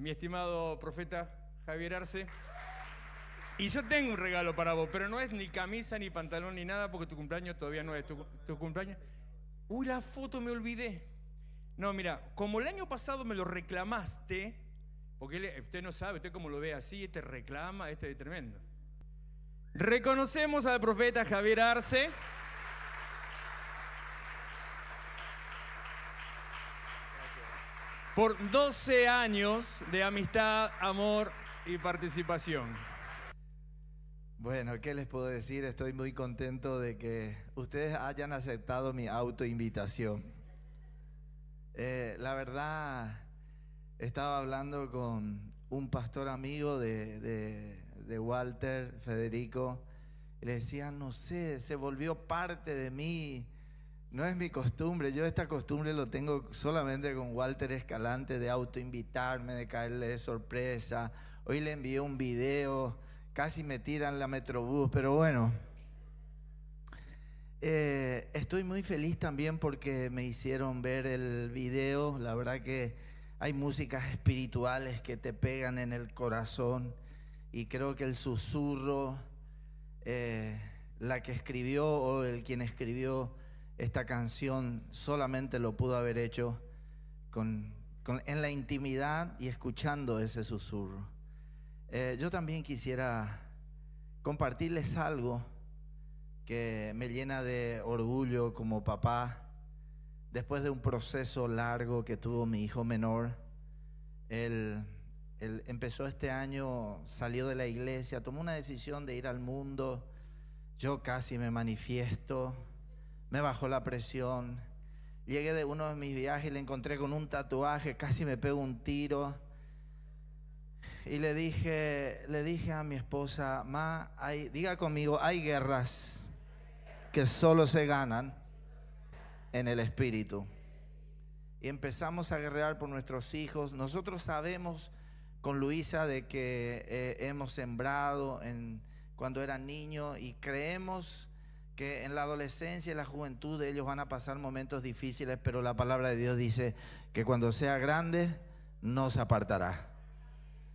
mi estimado profeta Javier Arce. Y yo tengo un regalo para vos, pero no es ni camisa, ni pantalón, ni nada, porque tu cumpleaños todavía no es. Tu, cumpleaños. Uy, la foto me olvidé. No, mira, como el año pasado me lo reclamaste, porque usted no sabe, usted como lo ve así, este reclama, este es tremendo. Reconocemos al profeta Javier Arce. por 12 años de amistad, amor y participación. Bueno, ¿qué les puedo decir? Estoy muy contento de que ustedes hayan aceptado mi autoinvitación. Eh, la verdad, estaba hablando con un pastor amigo de, de Walter, Federico, y le decía, no sé, se volvió parte de mí no es mi costumbre, yo esta costumbre lo tengo solamente con Walter Escalante de autoinvitarme, de caerle de sorpresa. Hoy le envié un video, casi me tiran la Metrobús, pero bueno. Eh, estoy muy feliz también porque me hicieron ver el video, la verdad que hay músicas espirituales que te pegan en el corazón y creo que el susurro, eh, la que escribió o el quien escribió, esta canción solamente lo pudo haber hecho en la intimidad y escuchando ese susurro. Eh, yo también quisiera compartirles algo que me llena de orgullo como papá, después de un proceso largo que tuvo mi hijo menor. él empezó este año, salió de la iglesia, tomó una decisión de ir al mundo. Yo casi me manifiesto, me bajó la presión. Llegué de uno de mis viajes y le encontré con un tatuaje, casi me pego un tiro. Y le dije, le dije a mi esposa, ma, diga conmigo, hay guerras que solo se ganan en el espíritu. Y empezamos a guerrear por nuestros hijos. Nosotros sabemos con Luisa de que eh, hemos sembrado en, cuando era niño y creemos que en la adolescencia y la juventud ellos van a pasar momentos difíciles, pero la palabra de Dios dice que cuando sea grande no se apartará.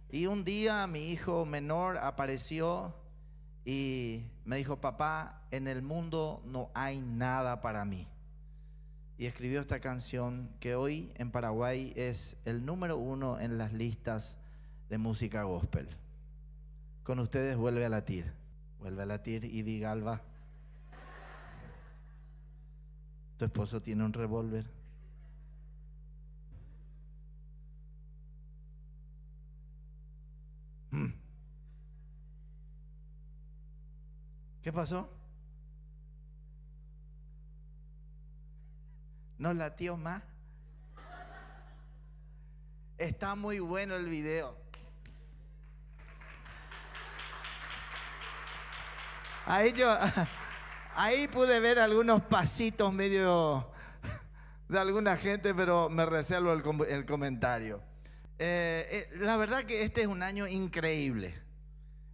Y un día mi hijo menor apareció y me dijo, papá, en el mundo no hay nada para mí. Y escribió esta canción que hoy en Paraguay es el número uno en las listas de música gospel. Con ustedes vuelve a latir, vuelve a latir y diga alba. esposo tiene un revólver. Hmm. ¿Qué pasó? No latió más. Está muy bueno el video. A ellos, Ahí pude ver algunos pasitos medio de alguna gente, pero me reservo el, comentario. Eh, eh, la verdad que este es un año increíble.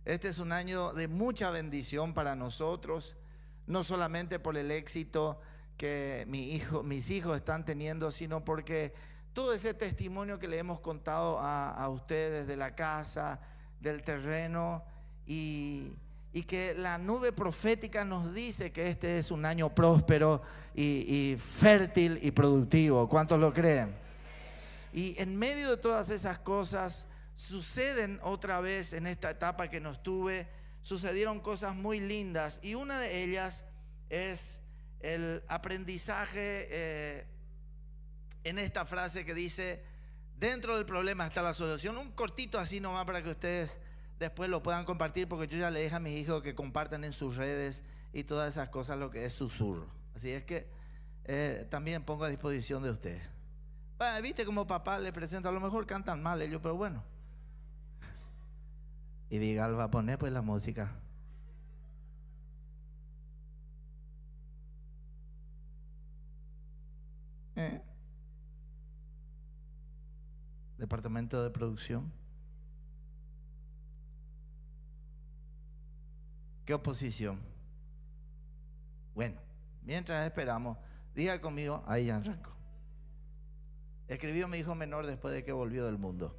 Este es un año de mucha bendición para nosotros, no solamente por el éxito que mis hijos están teniendo, sino porque todo ese testimonio que le hemos contado a ustedes de la casa, del terreno y y que la nube profética nos dice que este es un año próspero y, fértil y productivo. ¿Cuántos lo creen? Y en medio de todas esas cosas suceden otra vez en esta etapa que nos tuve, sucedieron cosas muy lindas y una de ellas es el aprendizaje eh, en esta frase que dice, dentro del problema está la solución. Un cortito así nomás para que ustedes después lo puedan compartir, porque yo ya le dejo a mis hijos que compartan en sus redes y todas esas cosas lo que es susurro. Así es que eh, también pongo a disposición de ustedes. Viste como papá le presenta, a lo mejor cantan mal ellos, pero bueno. Y Vigal va a poner pues la música. Eh. Departamento de producción. ¿Qué oposición? Bueno, mientras esperamos, diga conmigo, ahí ya arrancó. Escribió mi hijo menor después de que volvió del mundo.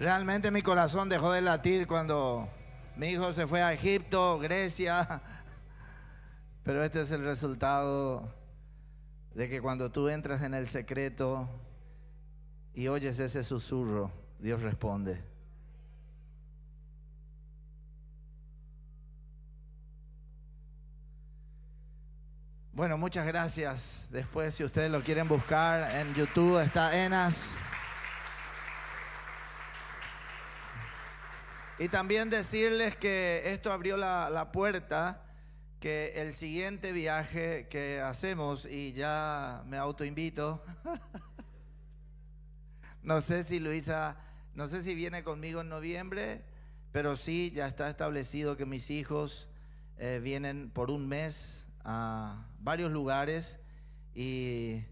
Realmente mi corazón dejó de latir cuando mi hijo se fue a Egipto, Grecia. Pero este es el resultado de que cuando tú entras en el secreto y oyes ese susurro, Dios responde. Bueno, muchas gracias. Después, si ustedes lo quieren buscar en YouTube, está Enas. Y también decirles que esto abrió la, la puerta que el siguiente viaje que hacemos, y ya me autoinvito, no sé si Luisa, no sé si viene conmigo en noviembre, pero sí, ya está establecido que mis hijos eh, vienen por un mes a varios lugares y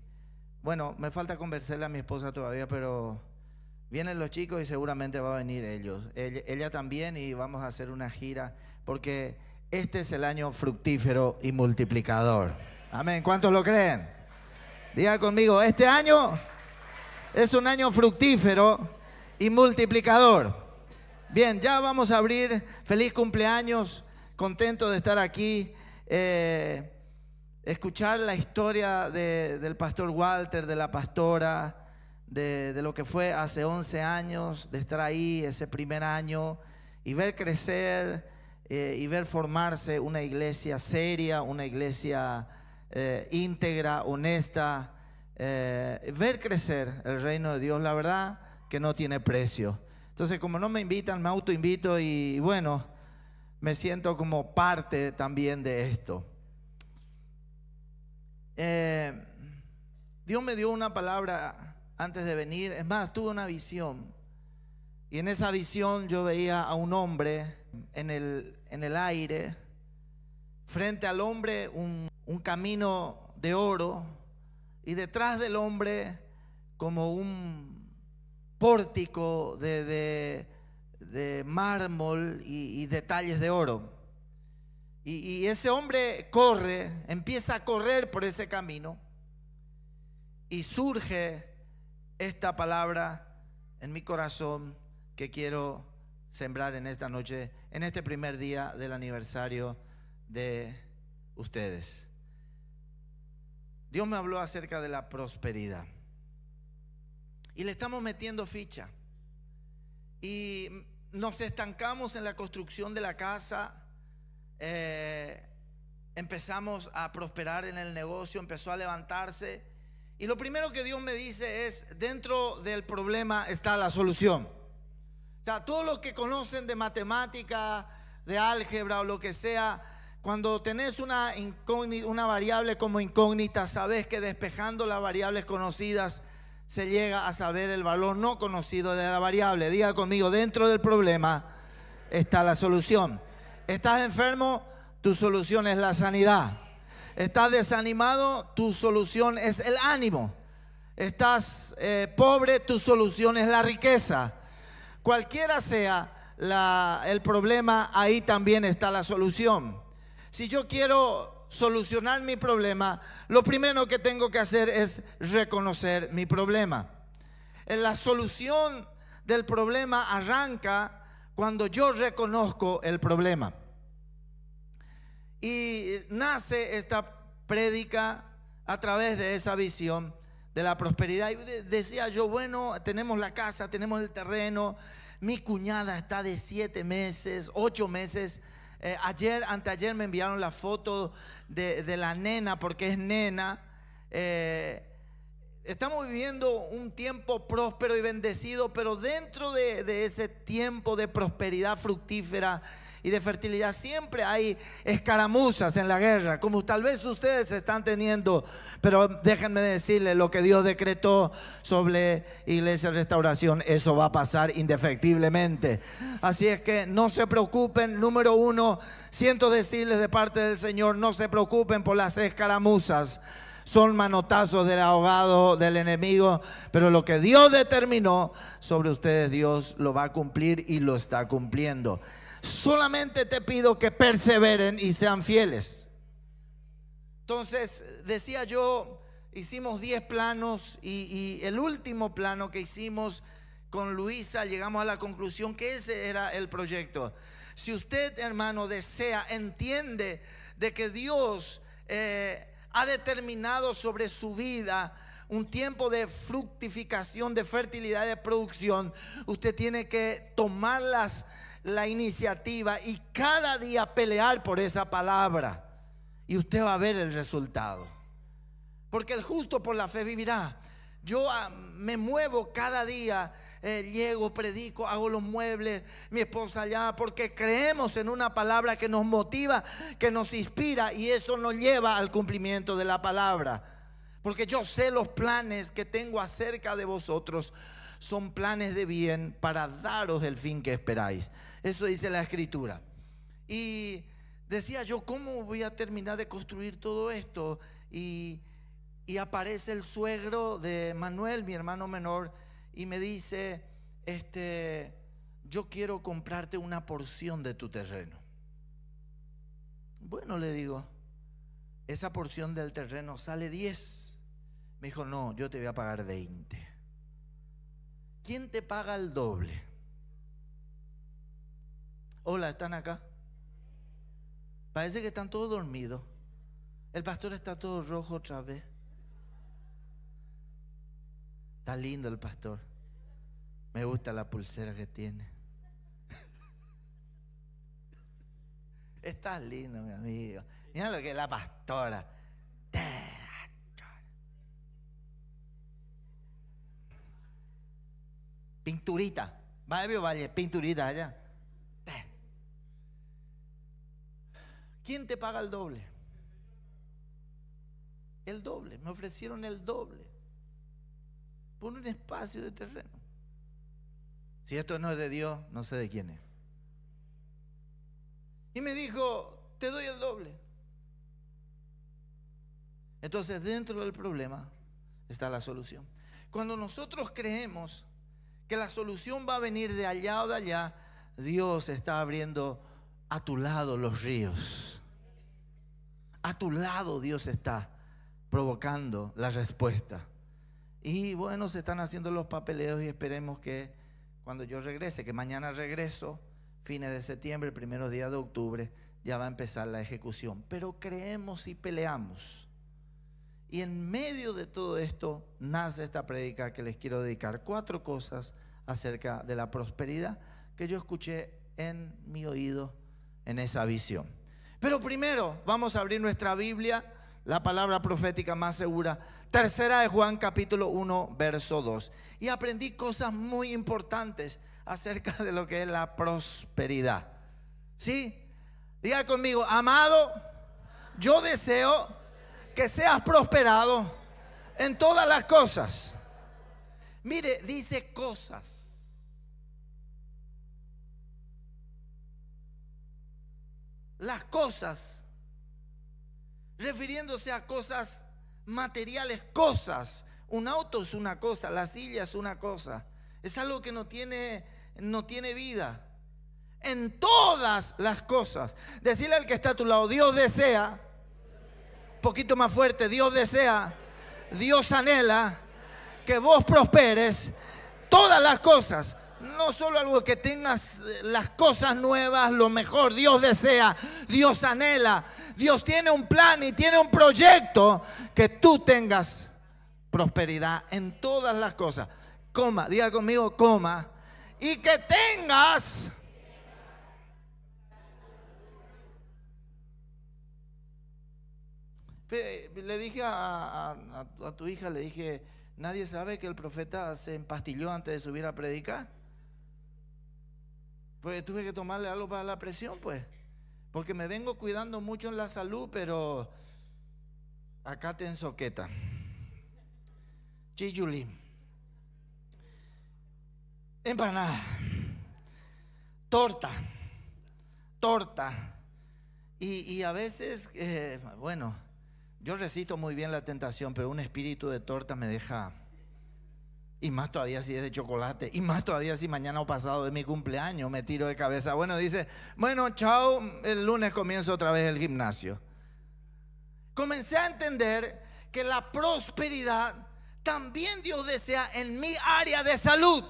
bueno, me falta conversarle a mi esposa todavía, pero Vienen los chicos y seguramente va a venir ellos. ella también y vamos a hacer una gira porque este es el año fructífero y multiplicador. Amén. ¿Cuántos lo creen? Diga conmigo, este año es un año fructífero y multiplicador. Bien, ya vamos a abrir. Feliz cumpleaños. Contento de estar aquí. Eh, escuchar la historia del pastor Walter, de la pastora de, lo que fue hace 11 años, de estar ahí ese primer año y ver crecer eh, y ver formarse una iglesia seria, una iglesia eh, íntegra, honesta, eh, ver crecer el reino de Dios, la verdad que no tiene precio. Entonces, como no me invitan, me autoinvito y bueno, me siento como parte también de esto. Dios me dio una palabra antes de venir. Es más, tuve una visión. Y en esa visión yo veía a un hombre en el, en el aire. Frente al hombre un, un camino de oro y detrás del hombre como un pórtico de, de, mármol y, detalles de oro. Y, y ese hombre corre, empieza a correr por ese camino y surge esta palabra en mi corazón que quiero sembrar en esta noche, en este primer día del aniversario de ustedes. Dios me habló acerca de la prosperidad. Y le estamos metiendo ficha. Y nos estancamos en la construcción de la casa. Eh, empezamos a prosperar en el negocio, empezó a levantarse y lo primero que Dios me dice es, dentro del problema está la solución. O sea, todos los que conocen de matemática, de álgebra o lo que sea, cuando tenés una, una variable como incógnita, sabes que despejando las variables conocidas se llega a saber el valor no conocido de la variable. Diga conmigo, dentro del problema está la solución. ¿Estás enfermo? Tu solución es la sanidad. Estás desanimado, tu solución es el ánimo. Estás eh, pobre, tu solución es la riqueza. Cualquiera sea el problema, ahí también está la solución. Si yo quiero solucionar mi problema, lo primero que tengo que hacer es reconocer mi problema. La solución del problema arranca cuando yo reconozco el problema. Y nace esta prédica a través de esa visión de la prosperidad. Y decía yo, bueno, tenemos la casa, tenemos el terreno, mi cuñada está de siete meses, ocho meses. Eh, ayer, anteayer me enviaron la foto de, la nena, porque es nena. Eh, estamos viviendo un tiempo próspero y bendecido, pero dentro de ese tiempo de prosperidad fructífera, y de fertilidad, siempre hay escaramuzas en la guerra, como tal vez ustedes están teniendo, pero déjenme decirles lo que Dios decretó sobre Iglesia Restauración, eso va a pasar indefectiblemente. Así es que no se preocupen, número uno, siento decirles de parte del Señor, no se preocupen por las escaramuzas son manotazos del ahogado del enemigo, pero lo que Dios determinó sobre ustedes, Dios lo va a cumplir y lo está cumpliendo solamente te pido que perseveren y sean fieles. Entonces, decía yo, hicimos 10 planos y, el último plano que hicimos con Luisa llegamos a la conclusión que ese era el proyecto. Si usted, hermano, desea, entiende de que Dios eh, ha determinado sobre su vida un tiempo de fructificación, de fertilidad, de producción, usted tiene que tomar las la iniciativa y cada día pelear por esa palabra. Y usted va a ver el resultado. Porque el justo por la fe vivirá. Yo ah, me muevo cada día, eh, llego, predico, hago los muebles, mi esposa allá, porque creemos en una palabra que nos motiva, que nos inspira y eso nos lleva al cumplimiento de la palabra. Porque yo sé los planes que tengo acerca de vosotros son planes de bien para daros el fin que esperáis. Eso dice la escritura. Y decía yo, ¿cómo voy a terminar de construir todo esto? Y, aparece el suegro de Manuel, mi hermano menor, y me dice, este, yo quiero comprarte una porción de tu terreno. Bueno, le digo, esa porción del terreno sale 10. Me dijo, no, yo te voy a pagar 20. ¿Quién te paga el doble? Hola, ¿están acá? Parece que están todos dormidos. El pastor está todo rojo otra vez. Está lindo el pastor. Me gusta la pulsera que tiene. está lindo, mi amigo. Mira lo que es la pastora. Pinturita. Va a pinturita allá. ¿Quién te paga el doble? El doble, me ofrecieron el doble por un espacio de terreno. Si esto no es de Dios, no sé de quién es. Y me dijo, te doy el doble. Entonces, dentro del problema está la solución. Cuando nosotros creemos que la solución va a venir de allá o de allá, Dios está abriendo a tu lado los ríos. A tu lado Dios está provocando la respuesta. Y bueno, se están haciendo los papeleos y esperemos que cuando yo regrese, que mañana regreso, fines de septiembre, primeros días de octubre, ya va a empezar la ejecución. Pero creemos y peleamos. Y en medio de todo esto nace esta prédica que les quiero dedicar. Cuatro cosas acerca de la prosperidad que yo escuché en mi oído en esa visión. Pero primero vamos a abrir nuestra Biblia, la palabra profética más segura. Tercera de Juan capítulo 1, verso 2. Y aprendí cosas muy importantes acerca de lo que es la prosperidad. ¿Sí? Diga conmigo, amado, yo deseo que seas prosperado en todas las cosas. Mire, dice cosas. las cosas, refiriéndose a cosas materiales, cosas. Un auto es una cosa, la silla es una cosa. Es algo que no tiene, no tiene vida. En todas las cosas. Decirle al que está a tu lado, Dios desea, poquito más fuerte, Dios desea, Dios anhela que vos prosperes todas las cosas no solo algo que tengas eh, las cosas nuevas, lo mejor, Dios desea, Dios anhela, Dios tiene un plan y tiene un proyecto que tú tengas prosperidad en todas las cosas. Coma, diga conmigo, coma, y que tengas... Le dije a, tu hija, le dije, nadie sabe que el profeta se empastilló antes de subir a predicar. Pues tuve que tomarle algo para la presión, pues. Porque me vengo cuidando mucho en la salud, pero acá te ensoqueta. Julie. Empanada. Torta. Torta. Y, a veces, eh, bueno, yo resisto muy bien la tentación, pero un espíritu de torta me deja y más todavía si es de chocolate. Y más todavía si mañana o pasado de mi cumpleaños, me tiro de cabeza. Bueno, dice, bueno, chao, el lunes comienzo otra vez el gimnasio. Comencé a entender que la prosperidad también Dios desea en mi área de salud.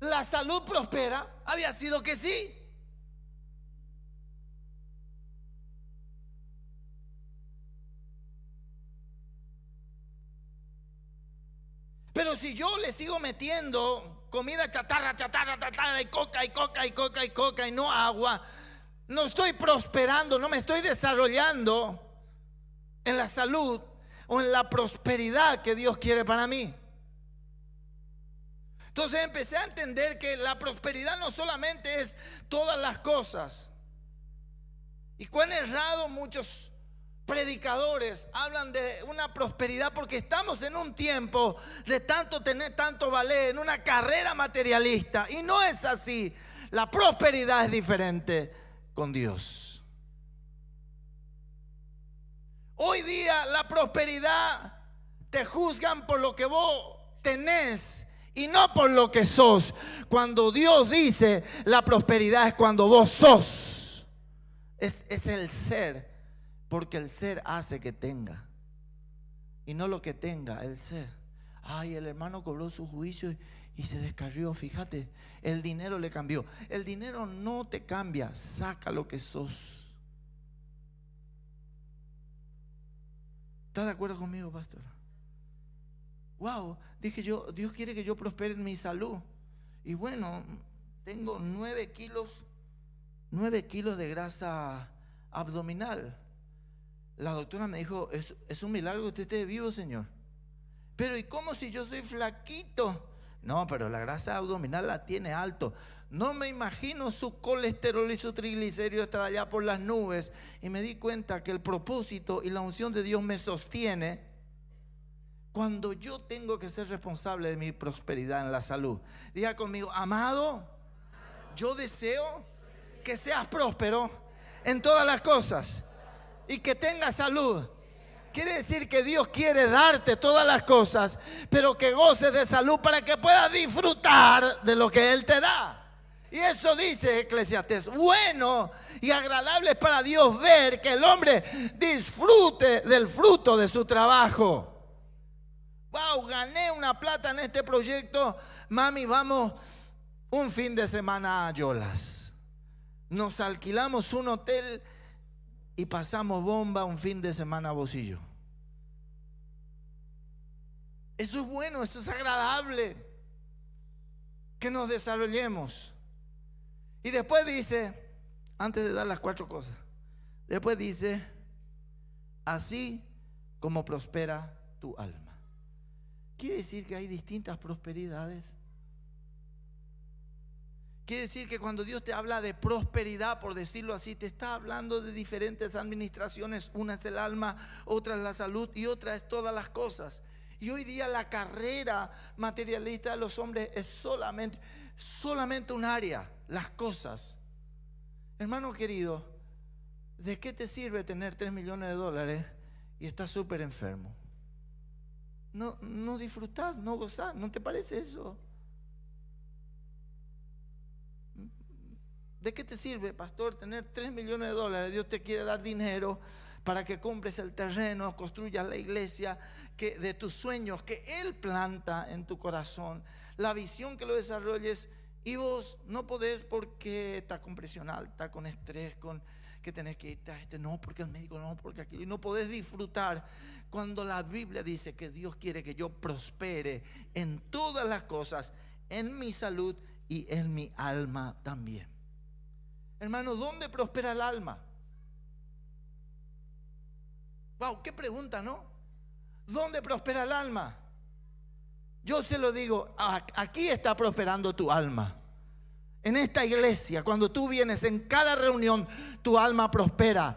La salud prospera, había sido que sí. Pero si yo le sigo metiendo comida chatarra, chatarra, chatarra, y coca, y coca, y coca, y coca, y no agua, no estoy prosperando, no me estoy desarrollando en la salud o en la prosperidad que Dios quiere para mí. Entonces empecé a entender que la prosperidad no solamente es todas las cosas. Y cuán errado muchos predicadores hablan de una prosperidad porque estamos en un tiempo de tanto tener tanto valer, en una carrera materialista. Y no es así. La prosperidad es diferente con Dios. Hoy día la prosperidad te juzgan por lo que vos tenés y no por lo que sos. Cuando Dios dice la prosperidad es cuando vos sos. Es, es el ser porque el ser hace que tenga. Y no lo que tenga, el ser. Ay, el hermano cobró su juicio y, se descarrió. Fíjate, el dinero le cambió. El dinero no te cambia, saca lo que sos. ¿Estás de acuerdo conmigo, pastor? Wow, dije yo, Dios quiere que yo prospere en mi salud. Y bueno, tengo nueve kilos, nueve kilos de grasa abdominal la doctora me dijo, es, un milagro que usted esté vivo, Señor. Pero ¿y cómo si yo soy flaquito? No, pero la grasa abdominal la tiene alto. No me imagino su colesterol y su triglicéridos estar allá por las nubes. Y me di cuenta que el propósito y la unción de Dios me sostiene cuando yo tengo que ser responsable de mi prosperidad en la salud. Diga conmigo, amado, yo deseo que seas próspero en todas las cosas y que tenga salud. Quiere decir que Dios quiere darte todas las cosas, pero que goces de salud para que puedas disfrutar de lo que Él te da. Y eso dice Eclesiastes, bueno y agradable para Dios ver que el hombre disfrute del fruto de su trabajo. Wow, gané una plata en este proyecto. Mami, vamos un fin de semana a Yolas. Nos alquilamos un hotel y pasamos bomba un fin de semana a Bocillo. Eso es bueno, eso es agradable. Que nos desarrollemos. Y después dice, antes de dar las cuatro cosas, después dice, así como prospera tu alma. Quiere decir que hay distintas prosperidades Quiere decir que cuando Dios te habla de prosperidad, por decirlo así, te está hablando de diferentes administraciones. Una es el alma, otra es la salud y otra es todas las cosas. Y hoy día la carrera materialista de los hombres es solamente, solamente un área, las cosas. Hermano querido, ¿de qué te sirve tener 3 millones de dólares y estás súper enfermo? No, no disfrutás, no gozás, ¿no te parece eso? ¿De qué te sirve, pastor, tener 3 millones de dólares? Dios te quiere dar dinero para que compres el terreno, construyas la iglesia que, de tus sueños que Él planta en tu corazón, la visión que lo desarrolles y vos no podés porque estás con presión alta, con estrés, con que tenés que irte a este, no, porque el médico, no, porque aquí, no podés disfrutar cuando la Biblia dice que Dios quiere que yo prospere en todas las cosas, en mi salud y en mi alma también. Hermano, ¿dónde prospera el alma? Wow, qué pregunta, ¿no? ¿Dónde prospera el alma? Yo se lo digo, aquí está prosperando tu alma. En esta iglesia, cuando tú vienes en cada reunión, tu alma prospera.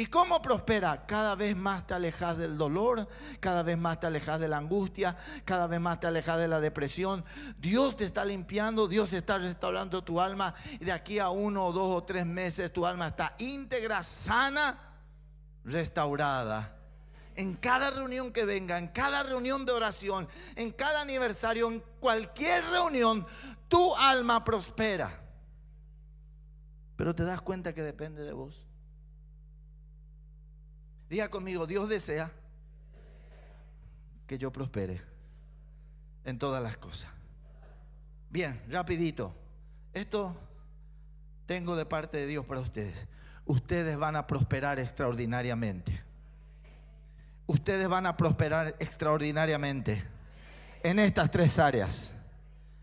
¿Y cómo prospera? Cada vez más te alejas del dolor, cada vez más te alejas de la angustia, cada vez más te alejas de la depresión. Dios te está limpiando, Dios está restaurando tu alma. Y de aquí a uno o dos o tres meses tu alma está íntegra, sana, restaurada. En cada reunión que venga, en cada reunión de oración, en cada aniversario, en cualquier reunión, tu alma prospera. Pero te das cuenta que depende de vos. Diga conmigo, Dios desea que yo prospere en todas las cosas. Bien, rapidito. Esto tengo de parte de Dios para ustedes. Ustedes van a prosperar extraordinariamente. Ustedes van a prosperar extraordinariamente en estas tres áreas.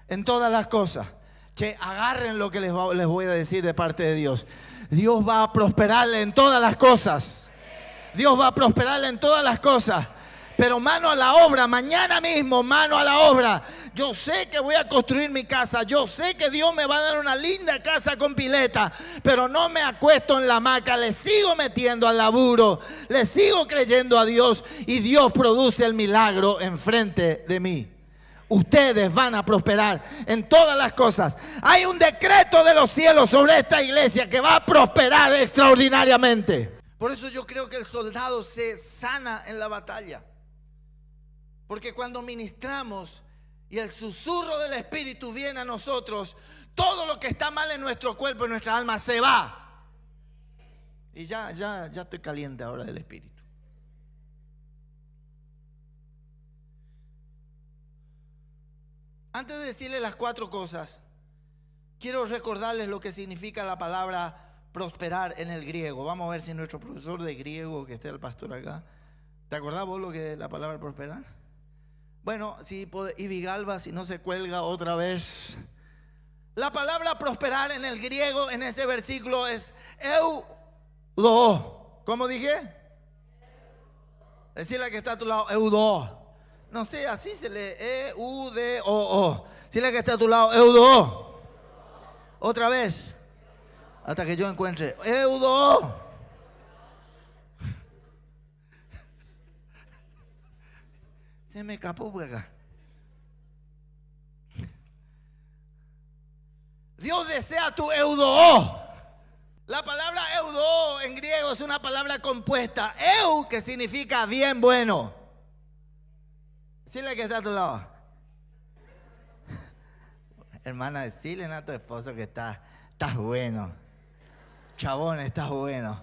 En todas las cosas. Che, agarren lo que les, voy a decir de parte de Dios. Dios va a prosperarle en todas las cosas. Dios va a prosperar en todas las cosas. Pero mano a la obra, mañana mismo, mano a la obra. Yo sé que voy a construir mi casa, yo sé que Dios me va a dar una linda casa con pileta, pero no me acuesto en la hamaca, le sigo metiendo al laburo, le sigo creyendo a Dios y Dios produce el milagro enfrente de mí. Ustedes van a prosperar en todas las cosas. Hay un decreto de los cielos sobre esta iglesia que va a prosperar extraordinariamente. Por eso yo creo que el soldado se sana en la batalla. Porque cuando ministramos y el susurro del Espíritu viene a nosotros, todo lo que está mal en nuestro cuerpo, en nuestra alma, se va. Y ya, ya, ya estoy caliente ahora del Espíritu. Antes de decirles las cuatro cosas, quiero recordarles lo que significa la palabra prosperar en el griego. Vamos a ver si nuestro profesor de griego, que esté el pastor acá, ¿te acordás lo que la palabra prosperar? Bueno, si puede, y Vigalba, si no se cuelga otra vez. La palabra prosperar en el griego, en ese versículo, es eudo. ¿Cómo dije? Decirle que está a tu lado, eudo. No sé, así se lee E-U-D-O-O. que está a tu lado, eudo. Otra vez hasta que yo encuentre, ¡Eudo! Se me escapó por pues, Dios desea tu eudo. La palabra eudo en griego es una palabra compuesta. Eu, que significa bien bueno. Chile que está a tu lado. Hermana, decirle a tu esposo que está, estás bueno. Chabón, estás bueno.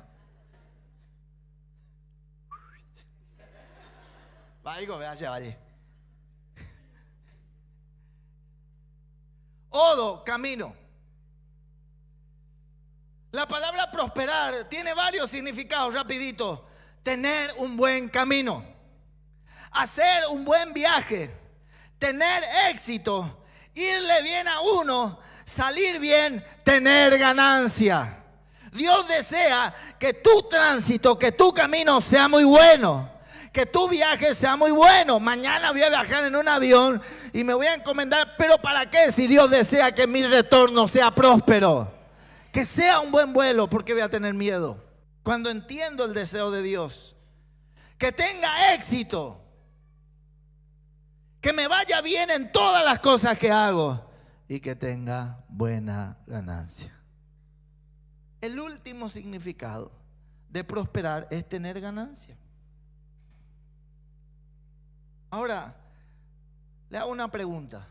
Vaigo, me allá, vale. Eh. Odo, camino. La palabra prosperar tiene varios significados, rapidito. Tener un buen camino, hacer un buen viaje, tener éxito, irle bien a uno, salir bien, tener ganancia. Dios desea que tu tránsito, que tu camino sea muy bueno. Que tu viaje sea muy bueno. Mañana voy a viajar en un avión y me voy a encomendar. Pero ¿para qué? Si Dios desea que mi retorno sea próspero. Que sea un buen vuelo, porque voy a tener miedo. Cuando entiendo el deseo de Dios. Que tenga éxito. Que me vaya bien en todas las cosas que hago. Y que tenga buena ganancia. El último significado de prosperar es tener ganancia. Ahora, le hago una pregunta.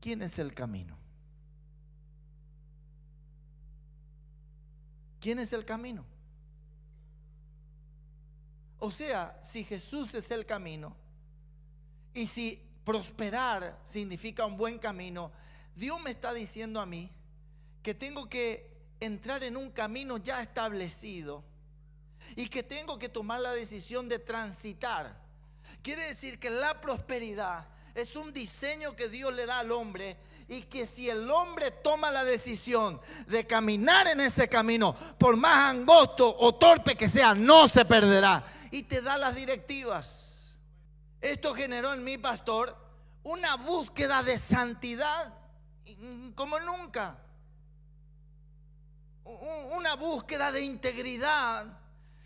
¿Quién es el camino? ¿Quién es el camino? O sea, si Jesús es el camino y si prosperar significa un buen camino, Dios me está diciendo a mí que tengo que entrar en un camino ya establecido y que tengo que tomar la decisión de transitar. Quiere decir que la prosperidad es un diseño que Dios le da al hombre y que si el hombre toma la decisión de caminar en ese camino, por más angosto o torpe que sea, no se perderá. Y te da las directivas. Esto generó en mi pastor una búsqueda de santidad como nunca una búsqueda de integridad.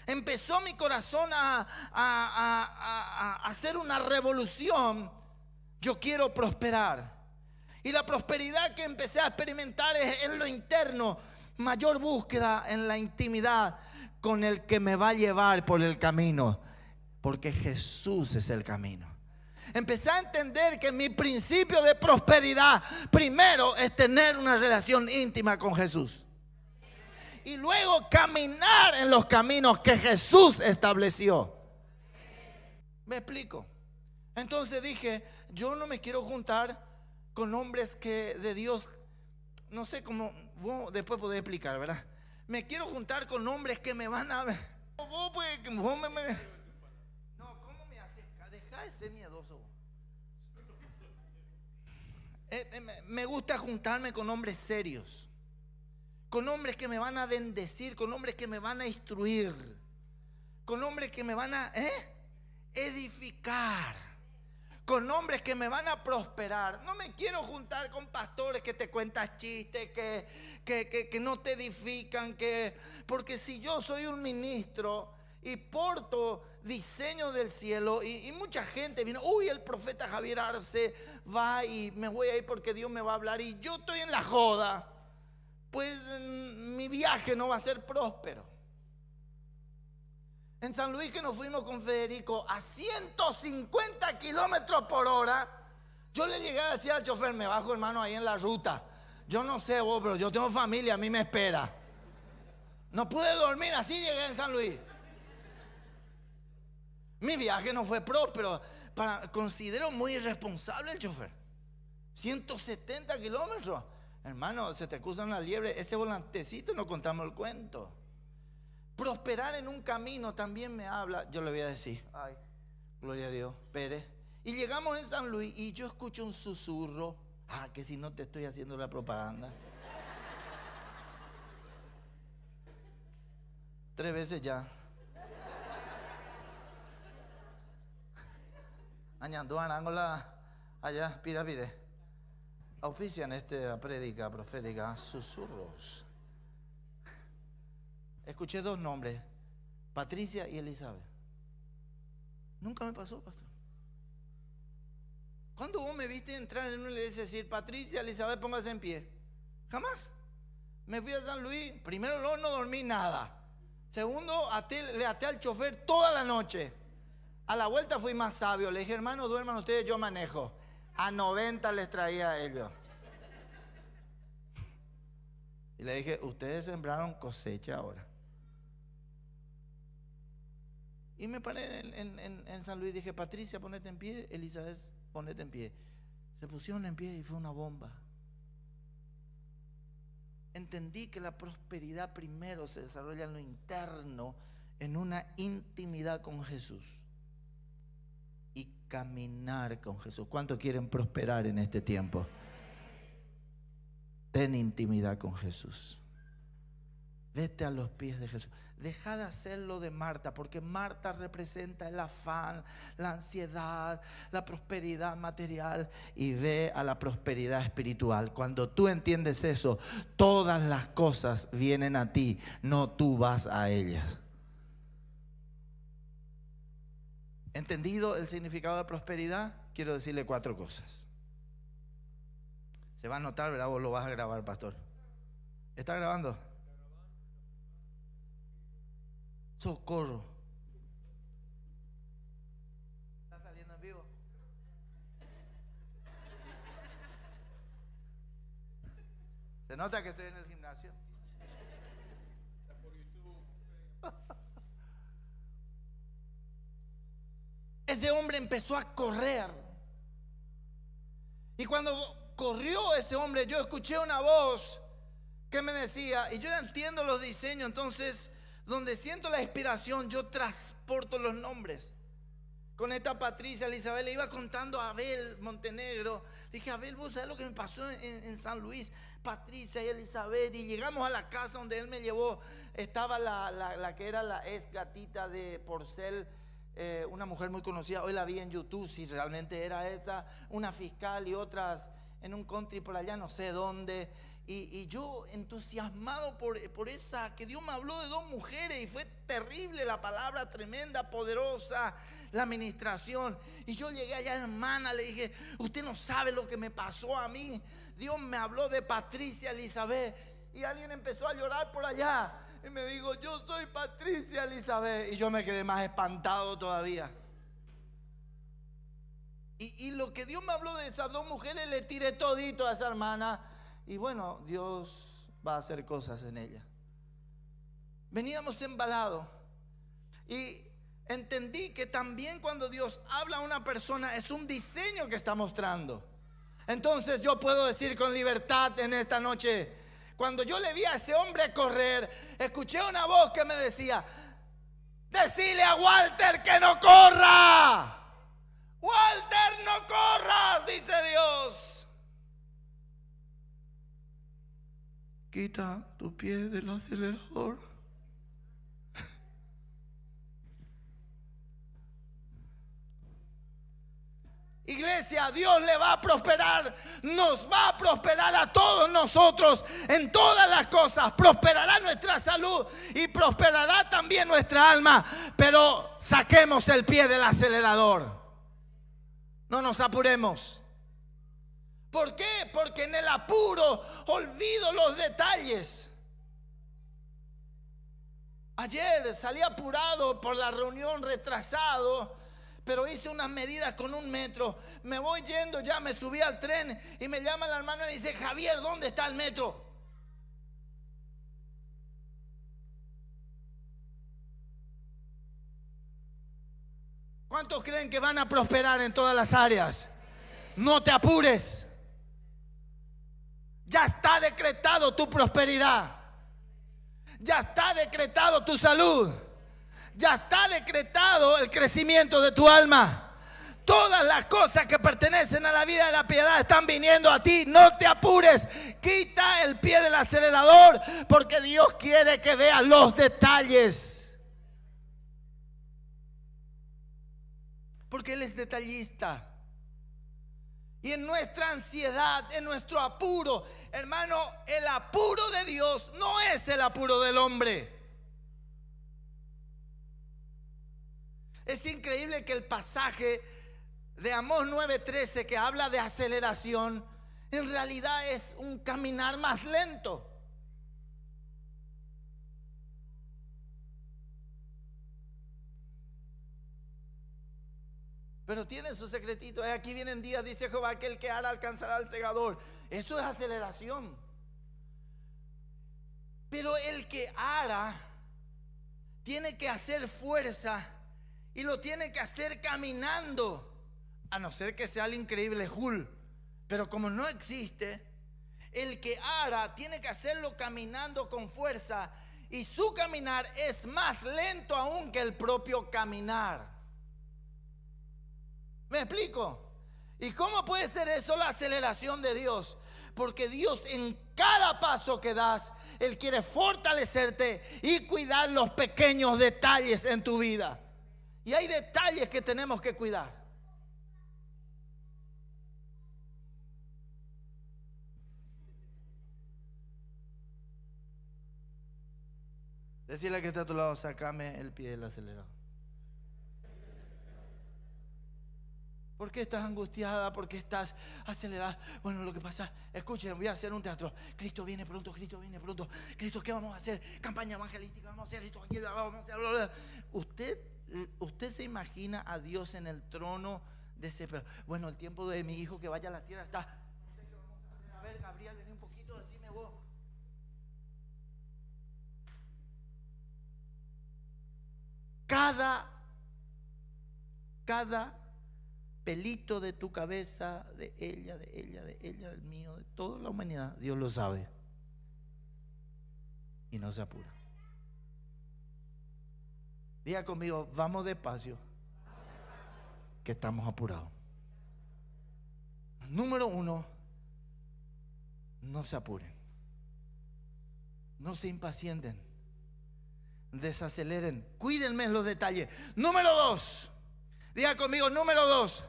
Empezó mi corazón a, hacer una revolución. Yo quiero prosperar. Y la prosperidad que empecé a experimentar es en lo interno. Mayor búsqueda en la intimidad con el que me va a llevar por el camino. Porque Jesús es el camino. Empecé a entender que mi principio de prosperidad primero es tener una relación íntima con Jesús y luego caminar en los caminos que Jesús estableció. ¿Me explico? Entonces dije, yo no me quiero juntar con hombres que de Dios, no sé cómo, después puedo explicar, ¿verdad? Me quiero juntar con hombres que me van a... Vos, pues, No, ¿cómo me haces? Deja de ser miedoso. Eh, eh, me gusta juntarme con hombres serios con hombres que me van a bendecir, con hombres que me van a instruir, con hombres que me van a ¿eh? edificar, con hombres que me van a prosperar. No me quiero juntar con pastores que te cuentan chistes, que, que, que, no te edifican, que, porque si yo soy un ministro y porto diseño del cielo y, y, mucha gente viene, uy, el profeta Javier Arce va y me voy a ir porque Dios me va a hablar y yo estoy en la joda pues mm, mi viaje no va a ser próspero. En San Luis que nos fuimos con Federico a 150 kilómetros por hora, yo le llegué a decir al chofer, me bajo hermano ahí en la ruta. Yo no sé vos, pero yo tengo familia, a mí me espera. No pude dormir, así llegué en San Luis. Mi viaje no fue próspero. considero muy irresponsable el chofer. 170 kilómetros. Hermano, se te acusan la liebre, ese volantecito no contamos el cuento. Prosperar en un camino también me habla, yo le voy a decir, ay, gloria a Dios, Pérez. Y llegamos en San Luis y yo escucho un susurro, ah, que si no te estoy haciendo la propaganda. Tres veces ya. Añando, la allá, pira, pire auspician esta prédica profética susurros. Escuché dos nombres, Patricia y Elizabeth. Nunca me pasó, pastor. ¿Cuándo vos me viste entrar en una iglesia y decir, Patricia, Elizabeth, póngase en pie? Jamás. Me fui a San Luis, primero no, no dormí nada. Segundo, le até al chofer toda la noche. A la vuelta fui más sabio. Le dije, hermano, duerman ustedes, yo manejo. A 90 les traía a ellos. Y le dije, ustedes sembraron cosecha ahora. Y me paré en, San Luis, dije, Patricia, ponete en pie, Elizabeth, ponete en pie. Se pusieron en pie y fue una bomba. Entendí que la prosperidad primero se desarrolla en lo interno, en una intimidad con Jesús caminar con Jesús. ¿Cuánto quieren prosperar en este tiempo? Ten intimidad con Jesús. Vete a los pies de Jesús. Deja de hacer lo de Marta, porque Marta representa el afán, la ansiedad, la prosperidad material y ve a la prosperidad espiritual. Cuando tú entiendes eso, todas las cosas vienen a ti, no tú vas a ellas. entendido el significado de prosperidad, quiero decirle cuatro cosas. Se va a notar, ¿verdad? Vos lo vas a grabar, pastor. ¿Está grabando? Socorro. ¿Está saliendo en vivo? ¿Se nota que estoy en el gimnasio? ese hombre empezó a correr. Y cuando corrió ese hombre, yo escuché una voz que me decía, y yo entiendo los diseños, entonces donde siento la inspiración, yo transporto los nombres. Con esta Patricia, Elizabeth, le iba contando a Abel Montenegro. dije, Abel, vos sabés lo que me pasó en, San Luis, Patricia y Elizabeth. Y llegamos a la casa donde él me llevó. Estaba la, la que era la ex gatita de Porcel eh, una mujer muy conocida, hoy la vi en YouTube, si realmente era esa, una fiscal y otras en un country por allá, no sé dónde. Y, yo entusiasmado por, por esa, que Dios me habló de dos mujeres y fue terrible la palabra, tremenda, poderosa, la administración. Y yo llegué allá, hermana, le dije, usted no sabe lo que me pasó a mí. Dios me habló de Patricia Elizabeth y alguien empezó a llorar por allá. Y me digo, yo soy Patricia Elizabeth. Y yo me quedé más espantado todavía. Y, y lo que Dios me habló de esas dos mujeres, le tiré todito a esa hermana. Y bueno, Dios va a hacer cosas en ella. Veníamos embalados. Y entendí que también cuando Dios habla a una persona es un diseño que está mostrando. Entonces yo puedo decir con libertad en esta noche, cuando yo le vi a ese hombre correr, escuché una voz que me decía, decile a Walter que no corra. Walter, no corras, dice Dios. Quita tu pie del acelerador. Iglesia, Dios le va a prosperar, nos va a prosperar a todos nosotros en todas las cosas. Prosperará nuestra salud y prosperará también nuestra alma, pero saquemos el pie del acelerador. No nos apuremos. ¿Por qué? Porque en el apuro olvido los detalles. Ayer salí apurado por la reunión retrasado pero hice unas medidas con un metro. Me voy yendo ya, me subí al tren y me llama la hermana y dice, Javier, ¿dónde está el metro? ¿Cuántos creen que van a prosperar en todas las áreas? No te apures. Ya está decretado tu prosperidad. Ya está decretado tu salud ya está decretado el crecimiento de tu alma. Todas las cosas que pertenecen a la vida de la piedad están viniendo a ti. No te apures. Quita el pie del acelerador porque Dios quiere que veas los detalles. Porque Él es detallista. Y en nuestra ansiedad, en nuestro apuro, hermano, el apuro de Dios no es el apuro del hombre. Es increíble que el pasaje de Amós 9:13 que habla de aceleración, en realidad es un caminar más lento. Pero tienen su secretito. Eh, aquí vienen días, dice Jehová, que el que hará alcanzará al segador. Eso es aceleración. Pero el que ara tiene que hacer fuerza y lo tiene que hacer caminando. A no ser que sea el increíble Jul. Pero como no existe, el que ara tiene que hacerlo caminando con fuerza. Y su caminar es más lento aún que el propio caminar. ¿Me explico? ¿Y cómo puede ser eso la aceleración de Dios? Porque Dios en cada paso que das, Él quiere fortalecerte y cuidar los pequeños detalles en tu vida. Y hay detalles que tenemos que cuidar. Decirle que está a tu lado, sacame el pie del acelerador. ¿Por qué estás angustiada? ¿Por qué estás acelerada? Bueno, lo que pasa, escuchen, voy a hacer un teatro. Cristo viene pronto, Cristo viene pronto. Cristo, ¿qué vamos a hacer? Campaña evangelística, vamos a hacer esto, aquí, vamos a hacer. Usted ¿Usted se imagina a Dios en el trono de ese Bueno, el tiempo de mi hijo que vaya a la tierra está. A ver, Gabriel, vení un poquito, decime vos. Cada, cada pelito de tu cabeza, de ella, de ella, de ella, del mío, de toda la humanidad, Dios lo sabe. Y no se apura. Diga conmigo, vamos despacio, que estamos apurados. Número uno, no se apuren. No se impacienten. Desaceleren. Cuídenme los detalles. Número dos, diga conmigo, número dos,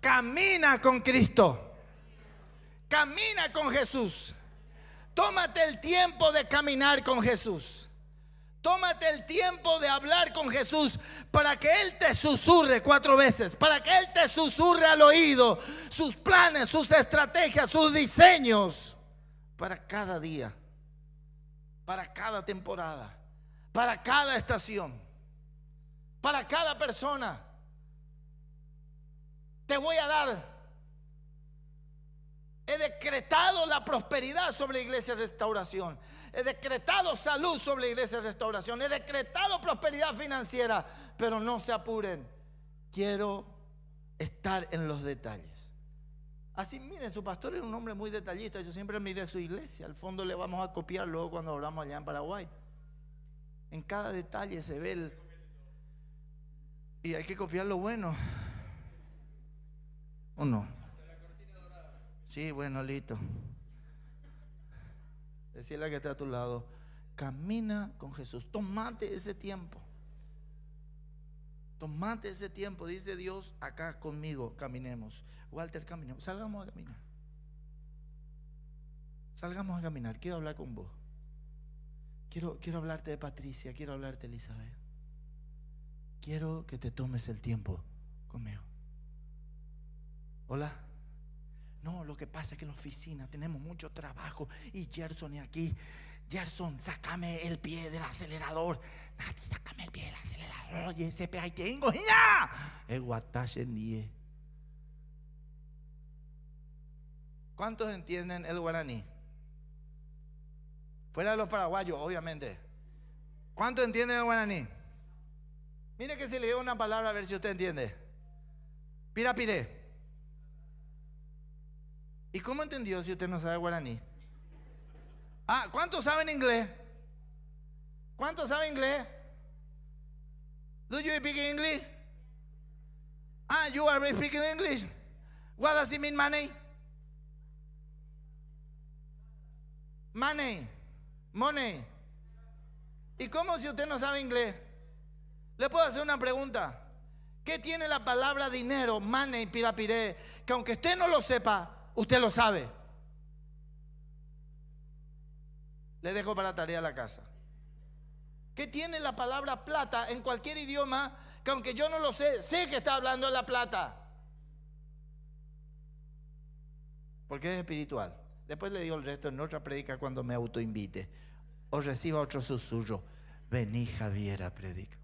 camina con Cristo. Camina con Jesús. Tómate el tiempo de caminar con Jesús. Tómate el tiempo de hablar con Jesús para que Él te susurre cuatro veces, para que Él te susurre al oído sus planes, sus estrategias, sus diseños para cada día, para cada temporada, para cada estación, para cada persona. Te voy a dar. He decretado la prosperidad sobre la iglesia de restauración he decretado salud sobre la iglesia de restauración, he decretado prosperidad financiera, pero no se apuren, quiero estar en los detalles. Así, miren, su pastor es un hombre muy detallista, yo siempre miré su iglesia, al fondo le vamos a copiar luego cuando hablamos allá en Paraguay. En cada detalle se ve el... Y hay que copiar lo bueno. ¿O no? Sí, bueno, listo. Decirle a que está a tu lado, camina con Jesús. Tomate ese tiempo. Tomate ese tiempo, dice Dios, acá conmigo caminemos. Walter, caminemos. Salgamos a caminar. Salgamos a caminar. Quiero hablar con vos. Quiero, quiero hablarte de Patricia, quiero hablarte de Elizabeth. Quiero que te tomes el tiempo conmigo. Hola. No, lo que pasa es que en la oficina tenemos mucho trabajo y Gerson es aquí. Gerson, sácame el pie del acelerador. Nati, sácame el pie del acelerador. Y ese pie ahí tengo. ¡Ya! El ¿Cuántos entienden el guaraní? Fuera de los paraguayos, obviamente. ¿Cuántos entienden el guaraní? Mire que se le dio una palabra a ver si usted entiende. pire ¿Y cómo entendió si usted no sabe guaraní? Ah, ¿cuántos saben inglés? ¿Cuántos saben inglés? Do you speak English? Ah, you are speaking English. What does it money? Money. Money. ¿Y cómo si usted no sabe inglés? Le puedo hacer una pregunta. ¿Qué tiene la palabra dinero, money, pirapiré? Que aunque usted no lo sepa, Usted lo sabe. Le dejo para tarea la casa. ¿Qué tiene la palabra plata en cualquier idioma que aunque yo no lo sé, sé que está hablando de la plata? Porque es espiritual. Después le digo el resto en otra predica cuando me autoinvite. O reciba otro susurro. Vení Javier a predicar.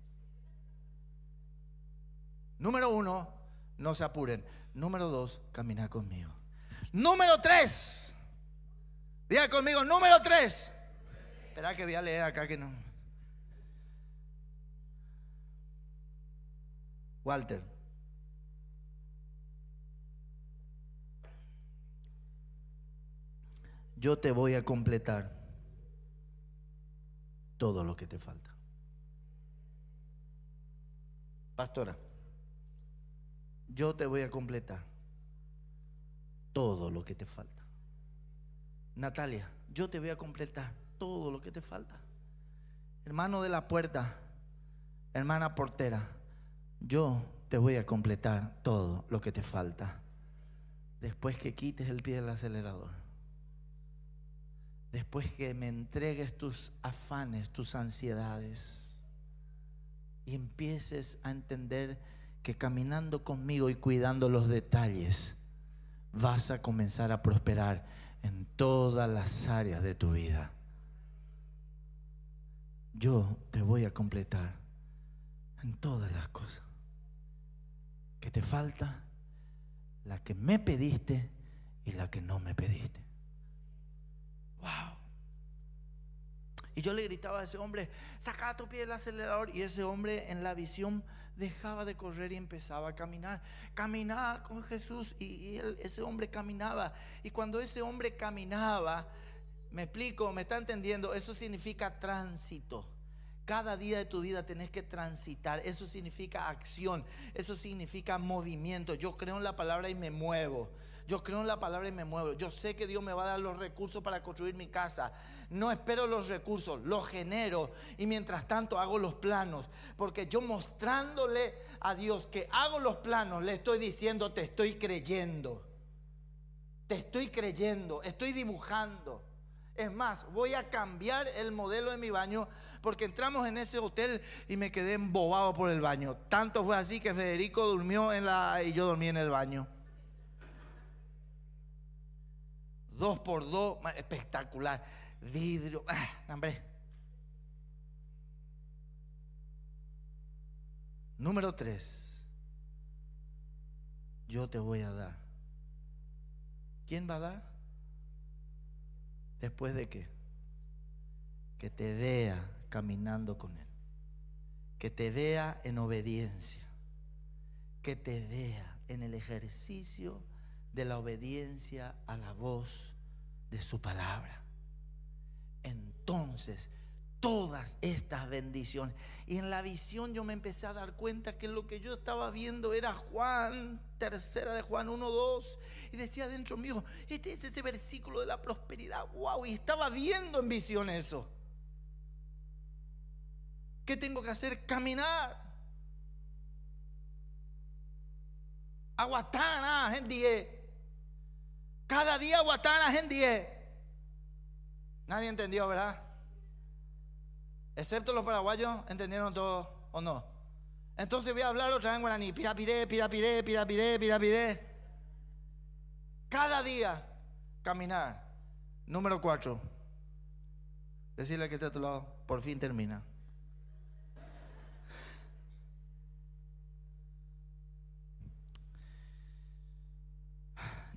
Número uno, no se apuren. Número dos, camina conmigo. Número tres. Diga conmigo, número tres. Espera que voy a leer acá que no. Walter. Yo te voy a completar todo lo que te falta. Pastora, yo te voy a completar todo lo que te falta. Natalia, yo te voy a completar todo lo que te falta. Hermano de la puerta, hermana portera, yo te voy a completar todo lo que te falta. Después que quites el pie del acelerador, después que me entregues tus afanes, tus ansiedades, y empieces a entender que caminando conmigo y cuidando los detalles, vas a comenzar a prosperar en todas las áreas de tu vida. Yo te voy a completar en todas las cosas. Que te falta la que me pediste y la que no me pediste. Wow. Y yo le gritaba a ese hombre, saca tu pie del acelerador. Y ese hombre en la visión dejaba de correr y empezaba a caminar. Caminaba con Jesús y, ese hombre caminaba. Y cuando ese hombre caminaba, me explico, me está entendiendo, eso significa tránsito. Cada día de tu vida tenés que transitar. Eso significa acción. Eso significa movimiento. Yo creo en la palabra y me muevo. Yo creo en la palabra y me muevo. Yo sé que Dios me va a dar los recursos para construir mi casa. No espero los recursos, los genero. Y mientras tanto hago los planos. Porque yo mostrándole a Dios que hago los planos, le estoy diciendo, te estoy creyendo. Te estoy creyendo, estoy dibujando. Es más, voy a cambiar el modelo de mi baño porque entramos en ese hotel y me quedé embobado por el baño. Tanto fue así que Federico durmió en la y yo dormí en el baño. dos por dos, espectacular. Vidrio, ah, hombre. Número tres, yo te voy a dar. ¿Quién va a dar? Después de qué? Que te vea caminando con Él. Que te vea en obediencia. Que te vea en el ejercicio de la obediencia a la voz de su palabra. Entonces, todas estas bendiciones. Y en la visión yo me empecé a dar cuenta que lo que yo estaba viendo era Juan, tercera de Juan 1.2. Y decía dentro mío, este es ese versículo de la prosperidad. ¡Wow! Y estaba viendo en visión eso. ¿Qué tengo que hacer? Caminar. aguatana, ah, en cada día guatanas en 10. Nadie entendió, ¿verdad? Excepto los paraguayos, entendieron todo o no. Entonces voy a hablar otra vez en guaraní. Pirapiré, pirapiré, pira pirapiré. Cada día caminar. Número cuatro, Decirle que está a tu lado, por fin termina.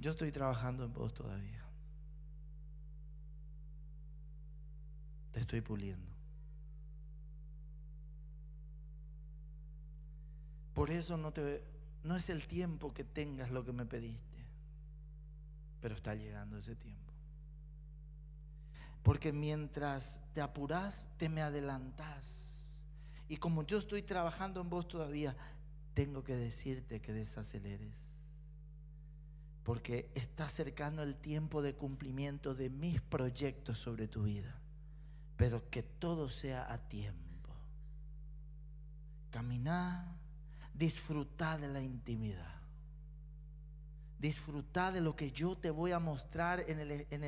yo estoy trabajando en vos todavía. Te estoy puliendo. Por eso no te no es el tiempo que tengas lo que me pediste. Pero está llegando ese tiempo. Porque mientras te apuras, te me adelantás. Y como yo estoy trabajando en vos todavía, tengo que decirte que desaceleres porque está acercando el tiempo de cumplimiento de mis proyectos sobre tu vida, pero que todo sea a tiempo. Caminá, disfrutá de la intimidad, Disfrutá de lo que yo te voy a mostrar en el, en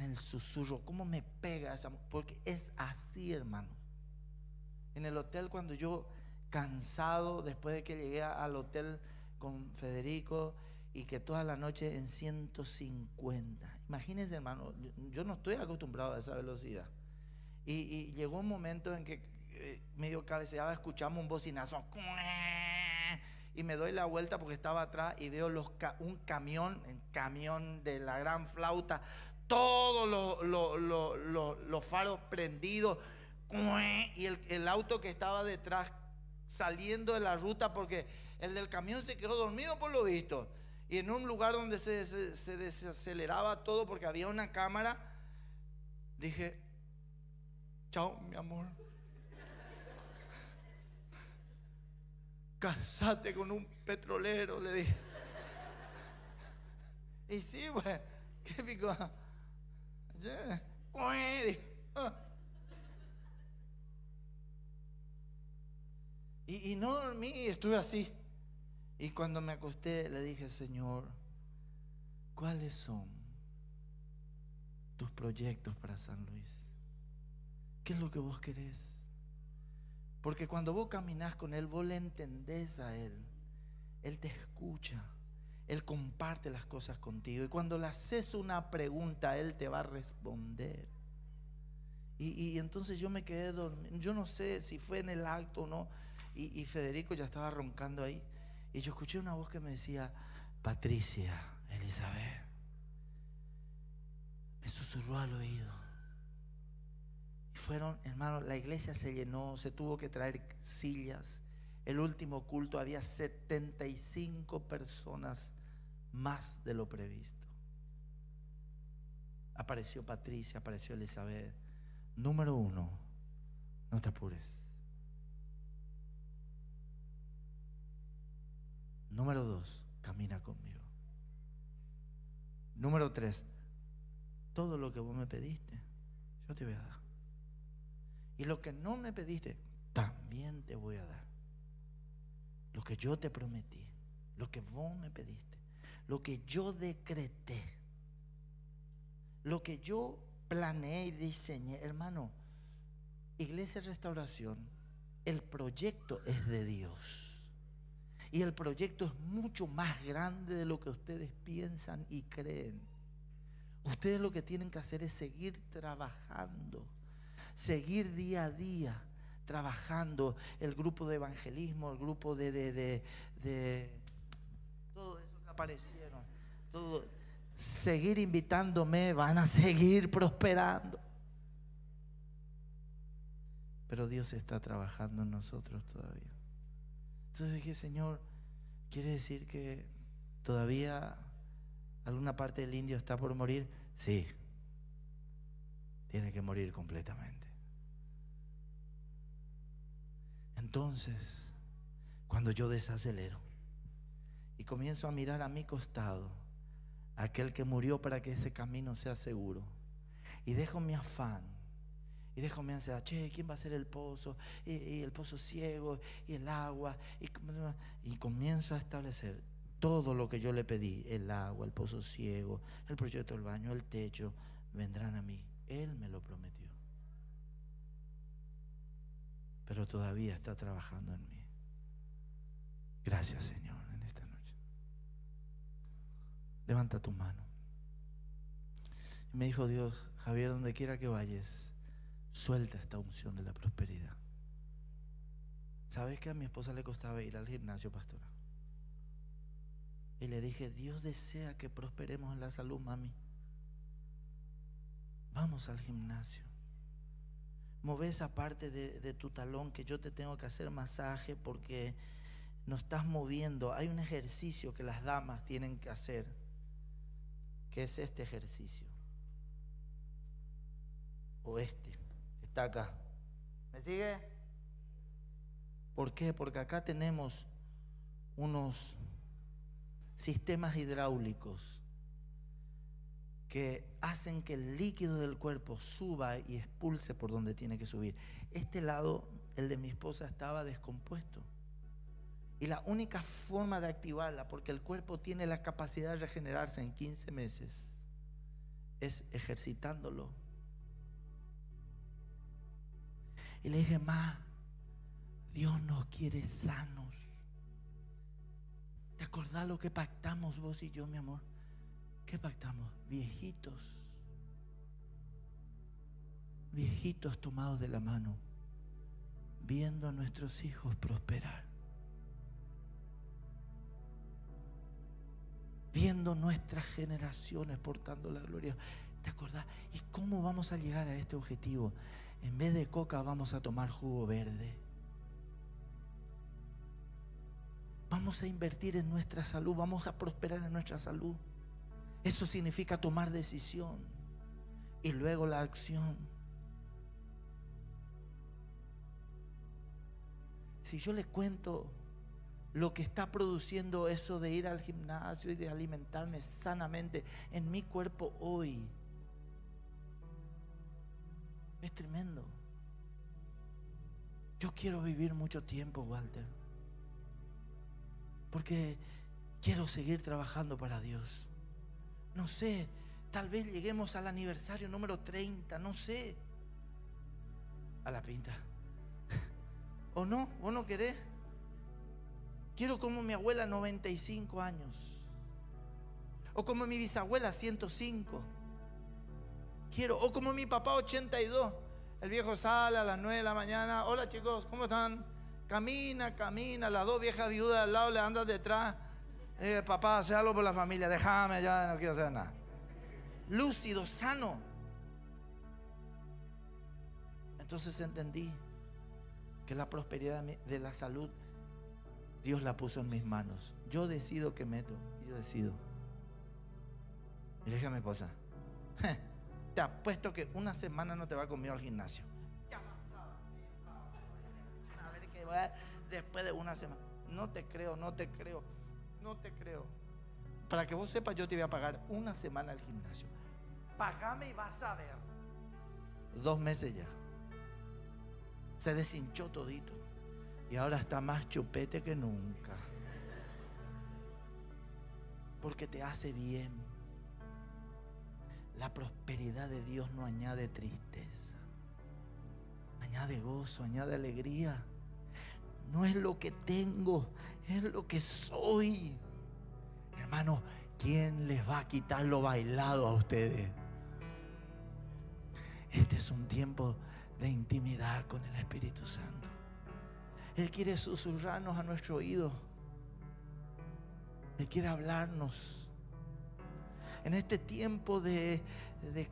el susurro, cómo me pega esa, porque es así, hermano. En el hotel cuando yo cansado, después de que llegué al hotel con Federico, y que toda la noche en 150. Imagínense, hermano, yo no estoy acostumbrado a esa velocidad. Y, llegó un momento en que eh, medio cabeceaba, escuchamos un bocinazo. Y me doy la vuelta porque estaba atrás y veo un camión, un camión de la gran flauta, todos los, faros prendidos. Y el, el auto que estaba detrás saliendo de la ruta porque el del camión se quedó dormido por lo visto. Y en un lugar donde se, desaceleraba todo porque había una cámara, dije, chao, mi amor. Casate con un petrolero, le dije. Y sí, güey, qué pico ah". Y, y no dormí, estuve así. Y cuando me acosté le dije, Señor, ¿cuáles son tus proyectos para San Luis? ¿Qué es lo que vos querés? Porque cuando vos caminás con Él, vos le entendés a Él. Él te escucha. Él comparte las cosas contigo. Y cuando le haces una pregunta, Él te va a responder. Y, entonces yo me quedé dormido. Yo no sé si fue en el acto o no. y Federico ya estaba roncando ahí. Y yo escuché una voz que me decía, Patricia, Elizabeth, me susurró al oído. Y fueron, hermano, la iglesia se llenó, se tuvo que traer sillas. El último culto había 75 personas más de lo previsto. Apareció Patricia, apareció Elizabeth. Número uno, no te apures. Número dos, camina conmigo. Número tres, todo lo que vos me pediste, yo te voy a dar. Y lo que no me pediste, también te voy a dar. Lo que yo te prometí, lo que vos me pediste, lo que yo decreté, lo que yo planeé y diseñé. Hermano, Iglesia de Restauración, el proyecto es de Dios. Y el proyecto es mucho más grande de lo que ustedes piensan y creen. Ustedes lo que tienen que hacer es seguir trabajando, seguir día a día trabajando. El grupo de evangelismo, el grupo de, de, de, todo eso que aparecieron, seguir invitándome, van a seguir prosperando. Pero Dios está trabajando en nosotros todavía. Entonces dije, Señor, ¿quiere decir que todavía alguna parte del indio está por morir? Sí, tiene que morir completamente. Entonces, cuando yo desacelero y comienzo a mirar a mi costado, aquel que murió para que ese camino sea seguro, y dejo mi afán y dejo mi ansiedad, che, ¿quién va a ser el pozo? Y, el pozo ciego, y el agua. Y, comienzo a establecer todo lo que yo le pedí, el agua, el pozo ciego, el proyecto del baño, el techo, vendrán a mí. Él me lo prometió. Pero todavía está trabajando en mí. Gracias Señor en esta noche. Levanta tu mano. me dijo Dios, Javier, donde quiera que vayas, Suelta esta unción de la prosperidad. ¿Sabes que a mi esposa le costaba ir al gimnasio, pastora? Y le dije, Dios desea que prosperemos en la salud, mami. Vamos al gimnasio. Move esa parte de, tu talón que yo te tengo que hacer masaje porque no estás moviendo. Hay un ejercicio que las damas tienen que hacer, que es este ejercicio. O este está acá. ¿Me sigue? ¿Por qué? Porque acá tenemos unos sistemas hidráulicos que hacen que el líquido del cuerpo suba y expulse por donde tiene que subir. Este lado, el de mi esposa, estaba descompuesto. Y la única forma de activarla, porque el cuerpo tiene la capacidad de regenerarse en 15 meses, es ejercitándolo Y le dije, ma, Dios nos quiere sanos. ¿Te acordás lo que pactamos vos y yo, mi amor? ¿Qué pactamos? Viejitos. Viejitos tomados de la mano, viendo a nuestros hijos prosperar. Viendo nuestras generaciones portando la gloria. ¿Te acordás? ¿Y cómo vamos a llegar a este objetivo? en vez de coca vamos a tomar jugo verde. Vamos a invertir en nuestra salud, vamos a prosperar en nuestra salud. Eso significa tomar decisión y luego la acción. Si yo le cuento lo que está produciendo eso de ir al gimnasio y de alimentarme sanamente en mi cuerpo hoy, es tremendo. Yo quiero vivir mucho tiempo, Walter. Porque quiero seguir trabajando para Dios. No sé, tal vez lleguemos al aniversario número 30, no sé. A la pinta. ¿O no? ¿O no querés? Quiero como mi abuela 95 años. O como mi bisabuela 105 quiero. O como mi papá 82. El viejo sale a las 9 de la mañana. Hola chicos, ¿cómo están? Camina, camina. Las dos viejas viudas al lado le andan detrás. papá, hace algo por la familia. Déjame, ya no quiero hacer nada. Lúcido, sano. Entonces entendí que la prosperidad de la salud Dios la puso en mis manos. Yo decido que meto. Yo decido. Y déjame pasar te apuesto que una semana no te va conmigo al gimnasio. A ver qué después de una semana. No te creo, no te creo, no te creo. Para que vos sepas, yo te voy a pagar una semana al gimnasio. Pagame y vas a ver. Dos meses ya. Se deshinchó todito. Y ahora está más chupete que nunca. Porque te hace bien. La prosperidad de Dios no añade tristeza, añade gozo, añade alegría. No es lo que tengo, es lo que soy. Hermanos, ¿quién les va a quitar lo bailado a ustedes? Este es un tiempo de intimidad con el Espíritu Santo. Él quiere susurrarnos a nuestro oído. Él quiere hablarnos en este tiempo de,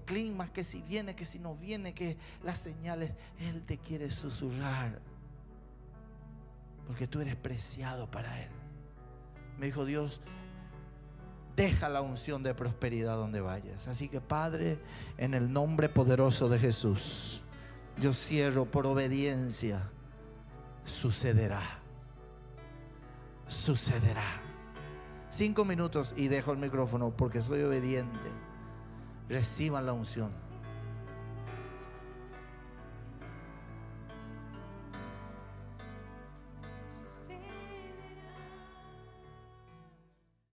clima, que si viene, que si no viene, que las señales, Él te quiere susurrar. Porque tú eres preciado para Él. Me dijo Dios, deja la unción de prosperidad donde vayas. Así que Padre, en el nombre poderoso de Jesús, yo cierro por obediencia. Sucederá. Sucederá Cinco minutos y dejo el micrófono porque soy obediente. Reciban la unción.